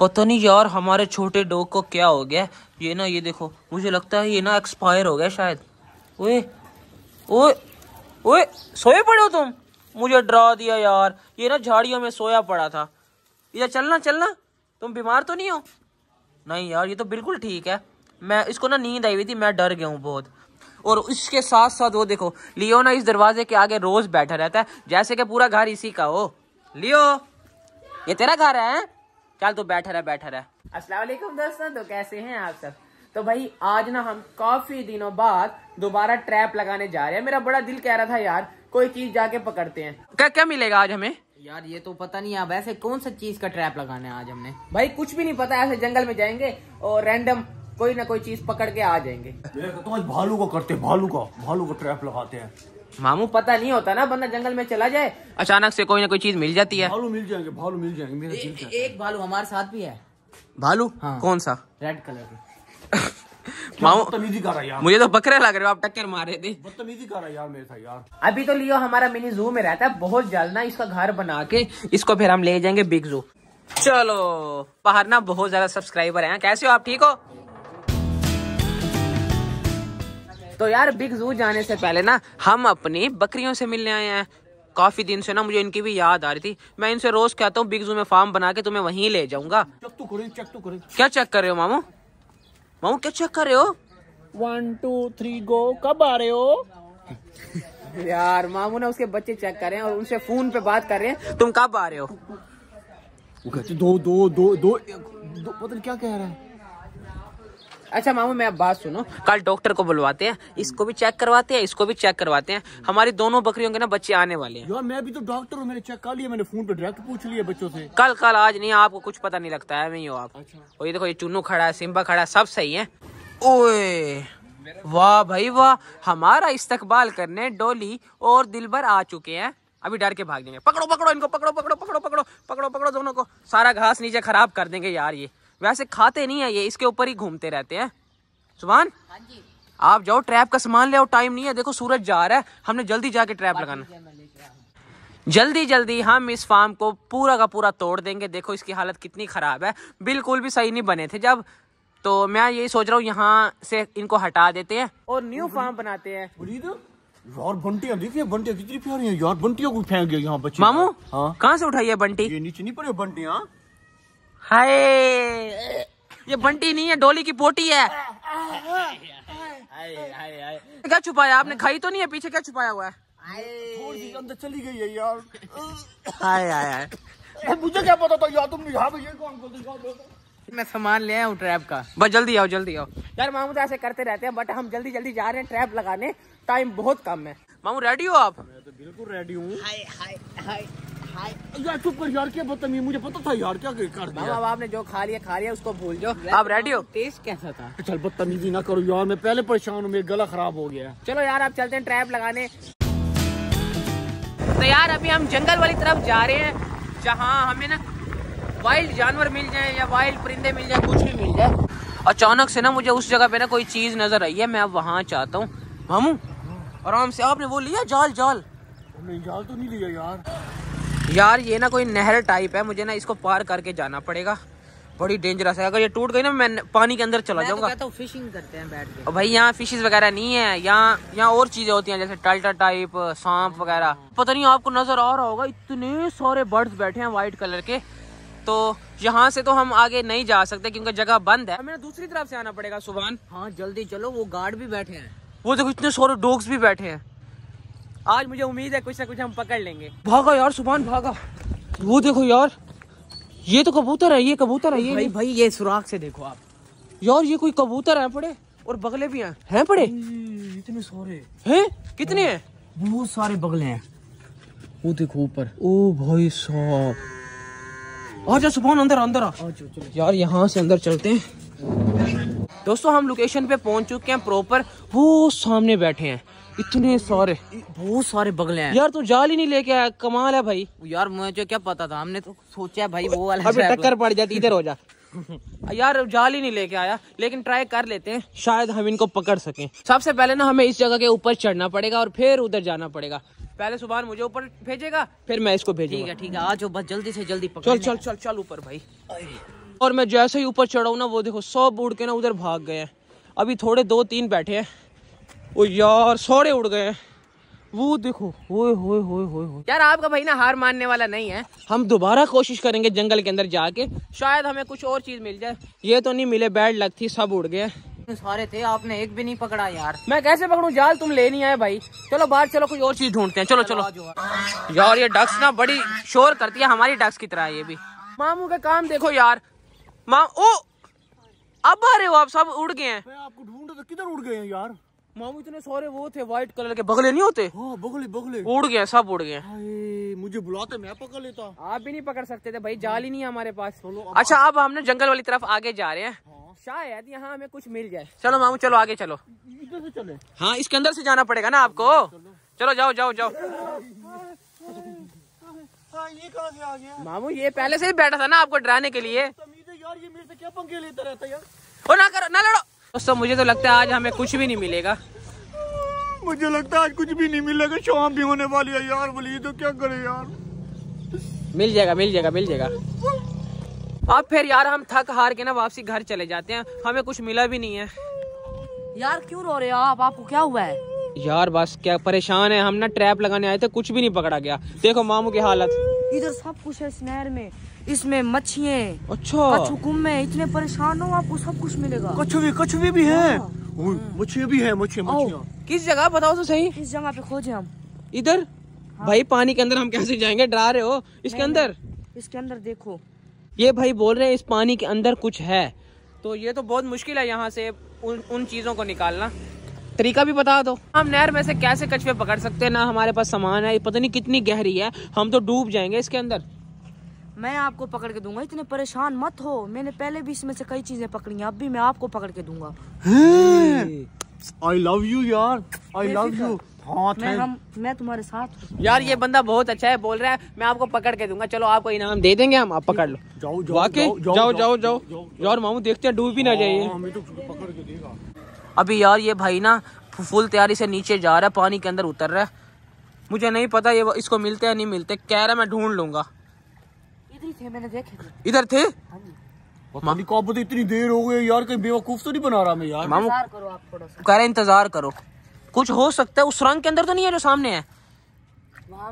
पता नहीं यार हमारे छोटे डॉग को क्या हो गया ये ना ये देखो मुझे लगता है ये ना एक्सपायर हो गया शायद ओए ओए ओए सोए पड़े हो तुम मुझे डरा दिया यार ये ना झाड़ियों में सोया पड़ा था ये चलना चलना तुम बीमार तो नहीं हो नहीं यार ये तो बिल्कुल ठीक है मैं इसको ना नींद आई हुई थी मैं डर गया हूँ बहुत और इसके साथ साथ वो देखो लियो ना इस दरवाजे के आगे रोज बैठा रहता है जैसे कि पूरा घर इसी का हो लियो ये तेरा घर है चल तो बैठा रहा बैठा रहा वालेकुम दोस्तों तो कैसे हैं आप सब तो भाई आज ना हम काफी दिनों बाद दोबारा ट्रैप लगाने जा रहे हैं मेरा बड़ा दिल कह रहा था यार कोई चीज जाके पकड़ते हैं क्या क्या मिलेगा आज हमें यार ये तो पता नहीं अब ऐसे कौन सा चीज का ट्रैप लगाना है आज हमने भाई कुछ भी नहीं पता ऐसे जंगल में जाएंगे और रैंडम कोई ना कोई चीज पकड़ के आ जाएंगे तो भालू का करते भालू का भालू का ट्रैप लगाते हैं मामू पता नहीं होता ना बंदा जंगल में चला जाए अचानक से कोई ना कोई चीज मिल जाती है भालू मिल जाएंगे भालू मिल जाएंगे मेरा ए, एक भालू हमारे साथ भी है भालू हाँ। कौन सा रेड कलर का मामू कर रहा यार मुझे तो बकरे लग रहे हो आप टक्कर मारे थे बदतमीजी कर रहा यार मेरे साथ यार अभी तो लियो हमारा मिनी जू में रहता है बहुत जल्द ना इसका घर बना के इसको फिर हम ले जाएंगे बिग जू चलो बाहर ना बहुत ज्यादा सब्सक्राइबर हैं कैसे हो आप ठीक हो तो यार बिग जू जाने से पहले ना हम अपनी बकरियों से मिलने आए हैं काफ़ी दिन से ना मुझे इनकी भी याद आ रही थी मैं इनसे रोज कहता हूँ बिग जू में फार्म बना के तुम्हें वहीं ले जाऊंगा क्या चेक कर रहे हो मामू मामू क्या चेक कर रहे हो वन टू थ्री गो कब आ रहे हो यार मामू ना उसके बच्चे चेक कर रहे हैं और उनसे फोन पे बात कर रहे हैं तुम कब आ रहे हो दो दो दो दो, दो, दो, दो, दो, दो, दो, दो, दो क्या कह रहे हैं अच्छा मामू मैं बात सुनो कल डॉक्टर को बुलवाते हैं इसको भी चेक करवाते हैं इसको भी चेक करवाते हैं हमारी दोनों बकरियों के ना बच्चे आने वाले हैं यार मैं भी तो डॉक्टर हूँ मैंने चेक कर लिया मैंने फोन पे डायरेक्ट पूछ लिया बच्चों से कल कल आज नहीं आपको कुछ पता नहीं लगता है मैं आप अच्छा। ये देखो ये चुनू खड़ा है सिम्बा खड़ा है सब सही है ओए वाह भाई वाह हमारा इस्तकबाल करने डोली और दिलबर आ चुके हैं अभी डर के भाग देंगे पकड़ो पकड़ो इनको पकड़ो पकड़ो पकड़ो पकड़ो पकड़ो पकड़ो दोनों को सारा घास नीचे खराब कर देंगे यार ये वैसे खाते नहीं है ये इसके ऊपर ही घूमते रहते हैं सुबहान हाँ आप जाओ ट्रैप का सामान ले आओ टाइम नहीं है देखो सूरज जा रहा है हमने जल्दी जाके ट्रैप लगाना जल्दी जल्दी हम इस फार्म को पूरा का पूरा तोड़ देंगे देखो इसकी हालत कितनी ख़राब है बिल्कुल भी सही नहीं बने थे जब तो मैं यही सोच रहा हूँ यहाँ से इनको हटा देते हैं और न्यू फार्म बनाते हैं यार बंटिया देखिए कितनी प्यारी है यार बंटिया को फेंक गया यहाँ बच्चे मामू हाँ? कहाँ से उठाई है बंटी ये नीचे नहीं पड़े बंटिया हाय ये बंटी नहीं है डोली की पोटी है क्या छुपाया आपने खाई तो नहीं है पीछे क्या छुपाया हुआ है चली गई है यार हाय हाय हाय मुझे क्या पता था यार तुम यहाँ पे ये कौन मैं सामान ले आया हूँ ट्रैप का बस जल्दी आओ जल्दी आओ यार मामू तो ऐसे करते रहते हैं बट हम जल्दी जल्दी जा रहे हैं ट्रैप लगाने टाइम बहुत कम है मामू रेडी हो आप मैं तो बिल्कुल रेडी हूँ हाय हाय हाय क्या बदतमीज मुझे पता था यार क्या आपने जो खा लिया खा लिया उसको भूल जाओ आप रेडी हो टेस्ट कैसा था बदतमीजी ना करो यार मैं पहले परेशान हूँ मेरा गला खराब हो गया चलो यार आप चलते हैं ट्रैप लगाने तो यार अभी हम जंगल वाली तरफ जा रहे हैं जहाँ हमें ना वाइल्ड जानवर मिल जाए या वाइल्ड परिंदे मिल जाए कुछ भी मिल जाए अचानक से ना मुझे उस जगह पे ना कोई चीज नजर आई है मैं अब वहाँ चाहता हूँ मामू आराम से आपने वो लिया जाल जाल नहीं जाल तो नहीं लिया यार यार ये ना कोई नहर टाइप है मुझे ना इसको पार करके जाना पड़ेगा बड़ी डेंजरस है अगर ये टूट गई ना मैं पानी के अंदर चला तो जाऊंगा तो फिशिंग करते हैं बैठ के भाई यहाँ फिशेज वगैरह नहीं है यहाँ यहाँ और चीजें होती हैं जैसे टल्टा टाइप सांप वगैरह हाँ। पता नहीं आपको नजर आ रहा होगा इतने सारे बर्ड्स बैठे हैं व्हाइट कलर के तो यहाँ से तो हम आगे नहीं जा सकते क्योंकि जगह बंद है हमें दूसरी तरफ से आना पड़ेगा सुबह हाँ जल्दी चलो वो गार्ड भी बैठे हैं वो देखो इतने सारे डॉग्स भी बैठे हैं आज मुझे उम्मीद है कुछ ना कुछ हम पकड़ लेंगे भागा यार सुबह भागा वो देखो यार ये तो कबूतर है ये कबूतर है ये भाई भाई ये सुराख से देखो आप यार ये कोई कबूतर है पड़े और बगले भी हैं हैं पड़े इतने सारे हैं कितने हैं बहुत सारे बगले हैं वो देखो ऊपर ओ भाई साहब आ जा सुबह अंदर अंदर आ यार यहाँ से अंदर चलते हैं दोस्तों हम लोकेशन पे पहुंच चुके हैं प्रॉपर वो सामने बैठे हैं इतने सारे बहुत सारे बगले हैं यार तू जाल ही नहीं लेके आया कमाल है भाई यार मुझे क्या पता था हमने तो सोचा भाई वो वाला अभी टक्कर पड़ जाती इधर हो जा यार जाल ही नहीं लेके आया लेकिन ट्राई कर लेते हैं शायद हम इनको पकड़ सके सबसे पहले ना हमें इस जगह के ऊपर चढ़ना पड़ेगा और फिर उधर जाना पड़ेगा पहले सुबह मुझे ऊपर भेजेगा फिर मैं इसको भेजूंगा ठीक है ठीक है आज बस जल्दी से जल्दी पकड़ चल चल चल चल ऊपर भाई और मैं जैसे ही ऊपर चढ़ाऊ ना वो देखो सब उड़ के ना उधर भाग गए हैं अभी थोड़े दो तीन बैठे हैं ओ यार सौड़े उड़ गए वो देखो होए होए होए होए यार आपका भाई ना हार मानने वाला नहीं है हम दोबारा कोशिश करेंगे जंगल के अंदर जाके शायद हमें कुछ और चीज मिल जाए ये तो नहीं मिले बैड लग थी सब उड़ गए सारे थे आपने एक भी नहीं पकड़ा यार मैं कैसे पकड़ू जाल तुम ले नहीं आए भाई चलो बाहर चलो कोई और चीज ढूंढते हैं चलो चलो, यार ये डक्स ना बड़ी शोर करती है हमारी डक्स की तरह ये भी मामू का काम देखो यार माम ओ अब आ रहे हो आप सब उड़ गए हैं आपको ढूंढ किधर उड़ गए हैं यार मामू इतने सारे वो थे व्हाइट कलर के बगले नहीं होते हाँ, बगले बगले उड़ गए सब उड़ गए मुझे बुलाते मैं पकड़ लेता आप भी नहीं पकड़ सकते थे भाई जाल ही नहीं है हमारे पास अच्छा अब हमने जंगल वाली तरफ आगे जा रहे हैं हाँ। शायद यहाँ हमें कुछ मिल जाए चलो मामू चलो आगे चलो इधर से चले हाँ इसके अंदर से जाना पड़ेगा ना आपको हाँ, चलो जाओ जाओ जाओ हाँ, मामू ये पहले से ही बैठा था ना आपको डराने के लिए यार ये मेरे से क्या पंखे लेता रहता यार ना करो ना लड़ो दोस्तों मुझे तो लगता है आज हमें कुछ भी नहीं मिलेगा मुझे लगता है आज कुछ भी नहीं मिलेगा शाम भी होने वाली है यार बोलिए तो क्या करे यार मिल जाएगा मिल जाएगा मिल जाएगा अब फिर यार हम थक हार के ना वापसी घर चले जाते हैं हमें कुछ मिला भी नहीं है यार क्यों रो रहे हो आप आपको क्या हुआ है यार बस क्या परेशान है हम ना ट्रैप लगाने आए थे कुछ भी नहीं पकड़ा गया देखो मामू की हालत इधर तो सब कुछ है इस नहर में इसमें मच्छिये अच्छा में इतने परेशान हो आपको सब कुछ मिलेगा भी कुछ भी है हाँ। मछलियाँ भी है मछलियाँ किस जगह बताओ तो सही किस जगह पे खोजे हम इधर हाँ। भाई पानी के अंदर हम कैसे जाएंगे डरा रहे हो इसके अंदर इसके अंदर देखो ये भाई बोल रहे हैं इस पानी के अंदर कुछ है तो ये तो बहुत मुश्किल है यहाँ से उन उन चीज़ों को निकालना तरीका भी बता दो हम नहर में से कैसे कछुए पकड़ सकते हैं ना हमारे पास सामान है पता नहीं कितनी गहरी है हम तो डूब जाएंगे इसके अंदर मैं आपको पकड़ के दूंगा इतने परेशान मत हो मैंने पहले भी इसमें से कई चीजें पकड़ी अब भी मैं आपको पकड़ के दूंगा आई लव यू यार आई लव यू मैं हम मैं तुम्हारे साथ यार ये बंदा बहुत अच्छा है बोल रहा है मैं आपको पकड़ के दूंगा चलो आपको इनाम दे देंगे हम आप पकड़ लो जाओ जाओ जाओ जाओ जाओ जाओ यार मामू देखते हैं डूब भी ना जाइए हाँ, तो पकड़ के देगा अभी यार ये भाई ना फुल तैयारी से नीचे जा रहा है पानी के अंदर उतर रहा है मुझे नहीं पता ये इसको मिलते या नहीं मिलते कह रहा मैं ढूंढ लूंगा इधर थे मैंने देखे इधर थे मामी को आप इतनी देर हो गई यार कहीं बेवकूफ तो नहीं बना रहा मैं यार मामू कह रहे इंतजार करो कुछ हो सकता है उस रंग के अंदर तो नहीं है जो सामने है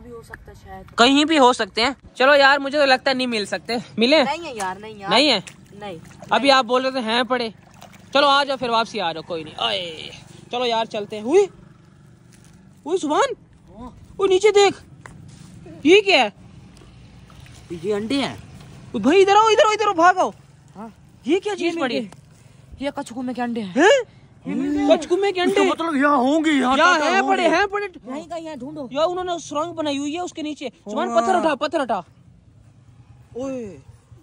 भी हो सकता है कहीं भी हो सकते हैं चलो यार मुझे तो लगता है नहीं मिल सकते मिले नहीं है यार नहीं यार नहीं है नहीं अभी आप बोल रहे थे हैं पड़े चलो आ जाओ फिर वापसी आ जाओ कोई नहीं आए चलो यार चलते हैं हुई हुई सुबहान वो हाँ। नीचे देख ये क्या है ये अंडे हैं भाई इधर आओ इधर आओ इधर भागो हाँ? ये क्या चीज पड़ी है ये में क्या अंडे हैं है? के अंडे मतलब यहाँ होंगे यहाँ पड़े हैं पड़े यहाँ ढूंढो उन्होंने सुरंग बनाई हुई है उसके नीचे पत्थर हाँ। उठा पत्थर उठा ओए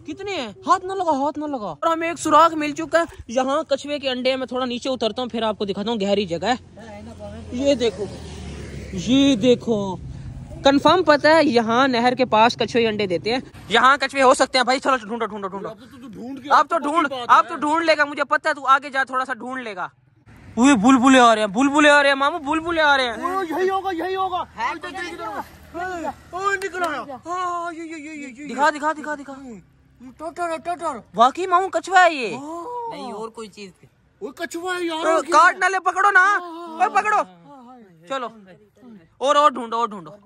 कितने हैं हाथ ना लगा हाथ ना लगा और हमें एक सुराख मिल चुका है यहाँ कछुए के अंडे मैं थोड़ा नीचे उतरता हूँ फिर आपको दिखाता हूँ गहरी जगह है ये देखो ये देखो कंफर्म पता है यहाँ नहर के पास कछुए अंडे देते हैं यहाँ कछुए हो सकते हैं भाई चलो ढूंढो ढूंढो ढूंढो आप तो, तो ढूंढ आप तो, तो ढूंढ लेगा मुझे पता है तू आगे जा थोड़ा सा ढूंढ लेगा वे बुलबुले आ रहे हैं बुलबुले आ रहे हैं मामू बुलबुले आ रहे हैं यही होगा यही होगा दिखा दिखा दिखा दिखा टोटर टोटर वाकई माऊ कछुआ है ये हाँ। नहीं और कोई चीज वो कछुआ है यार तो काट ना ले पकड़ो ना और हाँ, हाँ, पकड़ो चलो और और ढूंढो और ढूंढो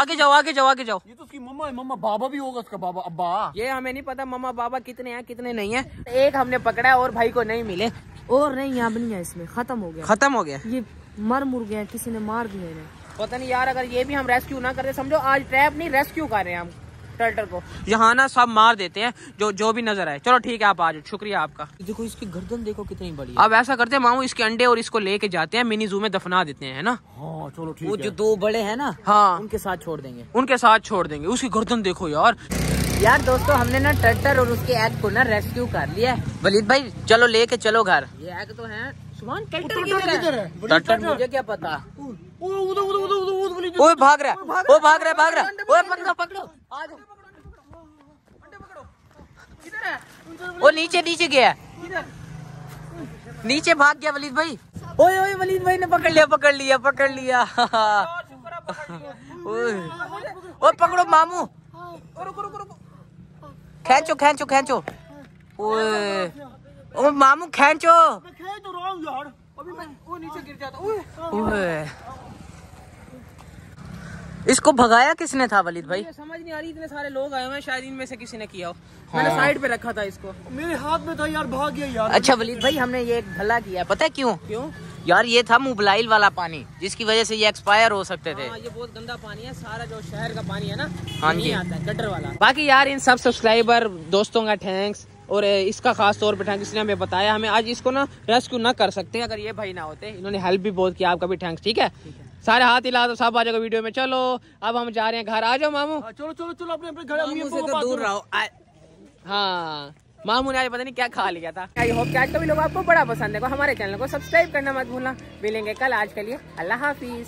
आगे जाओ आगे जाओ आगे जाओ ये तो उसकी मम्मा है मम्मा बाबा भी होगा उसका बाबा अब्बा ये हमें नहीं पता मम्मा बाबा कितने हैं कितने नहीं है एक हमने पकड़ा और भाई को नहीं मिले और नहीं यहाँ नहीं है इसमें खत्म हो गया खत्म हो गया ये मर मुर गया किसी ने मार दिया पता नहीं यार अगर ये भी हम रेस्क्यू ना करें समझो आज ट्रैप नहीं रेस्क्यू कर रहे हैं हम टर्टल को यहाँ ना सब मार देते हैं जो जो भी नजर आए चलो ठीक है आप आज शुक्रिया आपका देखो इसकी गर्दन देखो कितनी बड़ी अब ऐसा करते हैं मामू इसके अंडे और इसको लेके जाते हैं मिनी जू में दफना देते हैं ना हाँ, चलो ठीक वो जो दो बड़े है ना हाँ उनके साथ छोड़ देंगे उनके साथ छोड़ देंगे उसकी गर्दन देखो यार यार दोस्तों हमने ना टर्टर और उसके एग को ना रेस्क्यू कर लिया है वलीद भाई चलो लेके चलो घर ये एग तो है सुमान टर्टर है टर्टर मुझे क्या पता वो भाग रहा है वो भाग रहा है भाग रहा है वो पकड़ो पकड़ो आज वो नीचे नीचे गया नीचे भाग गया वलीद भाई ओए ओए वलीद भाई ने पकड़ लिया पकड़ लिया पकड़ लिया ओ पकड़ो मामू खेचो खेचो खेचो ओए ओ मामू खेचो मैं खेच तो रहा हूं यार अभी मैं वो नीचे गिर जाता ओए ओए इसको भगाया किसने था वलीद भाई समझ नहीं आ रही इतने सारे लोग आए हुए शायद इनमें से किसी ने किया हो हाँ। मैंने साइड पे रखा था इसको मेरे हाथ में था यार भाग गया यार अच्छा वलीद भाई हमने ये भला किया पता है क्यों क्यों यार ये था मुबलाइल वाला पानी जिसकी वजह से ये एक्सपायर हो सकते थे हाँ, ये बहुत गंदा पानी है सारा जो शहर का पानी है ना हाँ जी आता है गटर वाला बाकी यार इन सब सब्सक्राइबर दोस्तों का थैंक्स और इसका खास तौर पर थैंक्स इसने हमें बताया हमें आज इसको ना रेस्क्यू ना कर सकते अगर ये भाई ना होते इन्होंने हेल्प भी बहुत किया आपका भी थैंक्स ठीक है सारे हाथ हिला दो सब आ जाएगा वीडियो में चलो अब हम जा रहे हैं घर आ जाओ मामू हाँ, चलो चलो चलो अपने अपने घर से तो दूर रहो हाँ मामू ने आज पता नहीं क्या खा लिया था आई होप क्या कभी लोग आपको बड़ा पसंद है हमारे चैनल को सब्सक्राइब करना मत भूलना मिलेंगे कल आज के लिए अल्लाह हाफिज